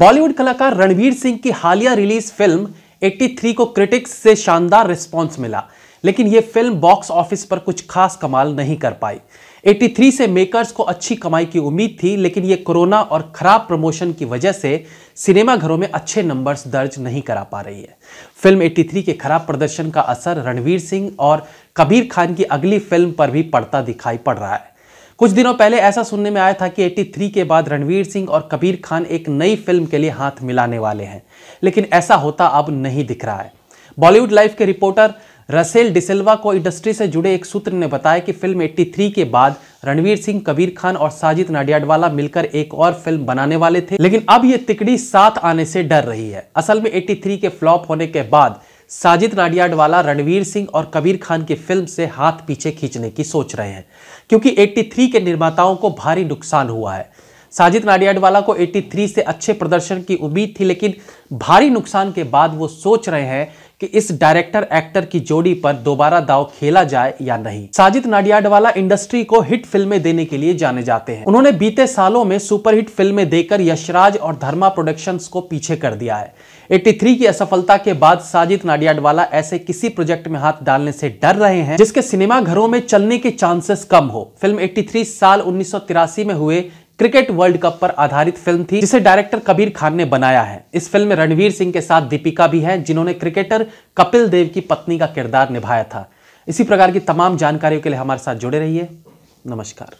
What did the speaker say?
बॉलीवुड कलाकार रणवीर सिंह की हालिया रिलीज फिल्म 83 को क्रिटिक्स से शानदार रिस्पॉन्स मिला लेकिन ये फिल्म बॉक्स ऑफिस पर कुछ खास कमाल नहीं कर पाई 83 से मेकर्स को अच्छी कमाई की उम्मीद थी लेकिन ये कोरोना और खराब प्रमोशन की वजह से सिनेमा घरों में अच्छे नंबर्स दर्ज नहीं करा पा रही है फिल्म 83 के खराब प्रदर्शन का असर रणवीर सिंह और कबीर खान की अगली फिल्म पर भी पड़ता दिखाई पड़ रहा है कुछ दिनों पहले ऐसा सुनने में आया था कि 83 के बाद रणवीर सिंह और कबीर खान एक नई फिल्म के लिए हाथ मिलाने वाले हैं लेकिन ऐसा होता अब नहीं दिख रहा है बॉलीवुड लाइफ के रिपोर्टर रसेल डिसिल्वा को इंडस्ट्री से जुड़े एक सूत्र ने बताया कि फिल्म 83 के बाद रणवीर सिंह कबीर खान और साजिद नाडियाडवाला मिलकर एक और फिल्म बनाने वाले थे लेकिन अब ये तिकड़ी साथ आने से डर रही है असल में 83 के फ्लॉप होने के बाद साजिद नाडियाडवाला रणवीर सिंह और कबीर खान की फिल्म से हाथ पीछे खींचने की सोच रहे हैं क्योंकि 83 के निर्माताओं को भारी नुकसान हुआ है साजिद नाडियाडवाला को 83 से अच्छे प्रदर्शन की उम्मीद थी लेकिन भारी नुकसान के बाद वो सोच रहे हैं कि इस डायरेक्टर एक्टर की जोड़ी पर दोबारा दाव खेला जाए या नहीं साजिद नाडियाडवाला इंडस्ट्री को हिट फिल्में देने के लिए जाने जाते हैं उन्होंने बीते सालों में सुपरहिट फिल्में देकर यशराज और धर्मा प्रोडक्शंस को पीछे कर दिया है 83 की असफलता के बाद साजिद नाडियाडवाला ऐसे किसी प्रोजेक्ट में हाथ डालने से डर रहे हैं जिसके सिनेमा घरों में चलने के चांसेस कम हो फिल्म 83 साल उन्नीस में हुए क्रिकेट वर्ल्ड कप पर आधारित फिल्म थी जिसे डायरेक्टर कबीर खान ने बनाया है इस फिल्म में रणवीर सिंह के साथ दीपिका भी हैं जिन्होंने क्रिकेटर कपिल देव की पत्नी का किरदार निभाया था इसी प्रकार की तमाम जानकारियों के लिए हमारे साथ जुड़े रहिए नमस्कार